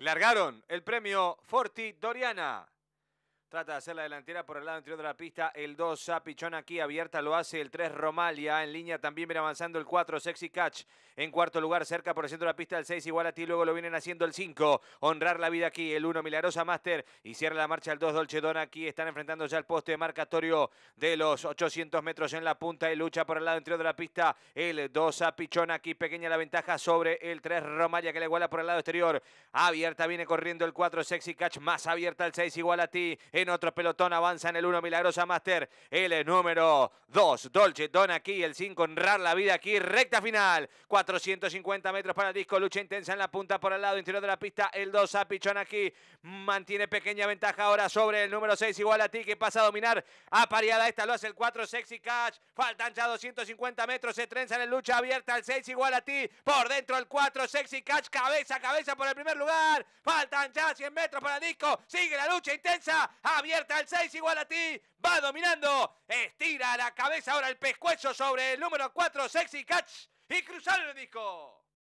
largaron el premio Forti Doriana. Trata de hacer la delantera por el lado interior de la pista. El 2, a Pichón aquí abierta, lo hace el 3, Romalia. En línea también viene avanzando el 4, Sexy Catch. En cuarto lugar, cerca por el centro de la pista, el 6, igual a ti. Luego lo vienen haciendo el 5. Honrar la vida aquí, el 1, Milagrosa Master. Y cierra la marcha el 2, Dolce aquí. Están enfrentándose al el poste marcatorio de los 800 metros en la punta. Y lucha por el lado interior de la pista, el 2, a Pichón aquí. Pequeña la ventaja sobre el 3, Romalia, que le iguala por el lado exterior. Abierta viene corriendo el 4, Sexy Catch. Más abierta el 6, igual a ti. En otro pelotón avanza en el 1 Milagrosa Master. El número 2, Dolce Don aquí. El 5, Honrar la vida aquí. Recta final. 450 metros para el disco. Lucha intensa en la punta por el lado interior de la pista. El 2, Apichón aquí. Mantiene pequeña ventaja ahora sobre el número 6. Igual a ti que pasa a dominar. Apareada esta lo hace el 4, Sexy catch Faltan ya 250 metros. Se trenza en la lucha abierta. El 6 igual a ti. Por dentro el 4, Sexy catch Cabeza, cabeza por el primer lugar. Faltan ya 100 metros para el disco. Sigue la lucha intensa abierta al 6 igual a ti, va dominando, estira la cabeza ahora el pescuezo sobre el número 4, Sexy Catch, y cruzar el disco.